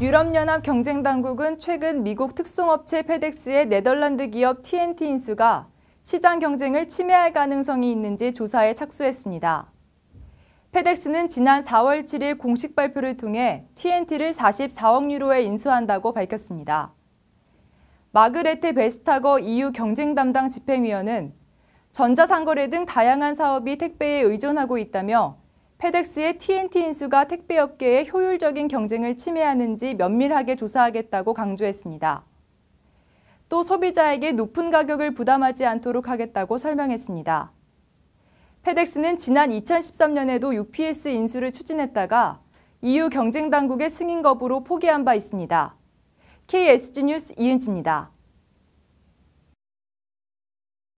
유럽연합 경쟁당국은 최근 미국 특송업체 페덱스의 네덜란드 기업 TNT 인수가 시장 경쟁을 침해할 가능성이 있는지 조사에 착수했습니다. 페덱스는 지난 4월 7일 공식 발표를 통해 TNT를 44억 유로에 인수한다고 밝혔습니다. 마그레테 베스타거 EU 경쟁 담당 집행위원은 전자상거래 등 다양한 사업이 택배에 의존하고 있다며 페덱스의 TNT 인수가 택배업계의 효율적인 경쟁을 침해하는지 면밀하게 조사하겠다고 강조했습니다. 또 소비자에게 높은 가격을 부담하지 않도록 하겠다고 설명했습니다. 페덱스는 지난 2013년에도 UPS 인수를 추진했다가 EU 경쟁당국의 승인 거부로 포기한 바 있습니다. KSG 뉴스 이은지입니다.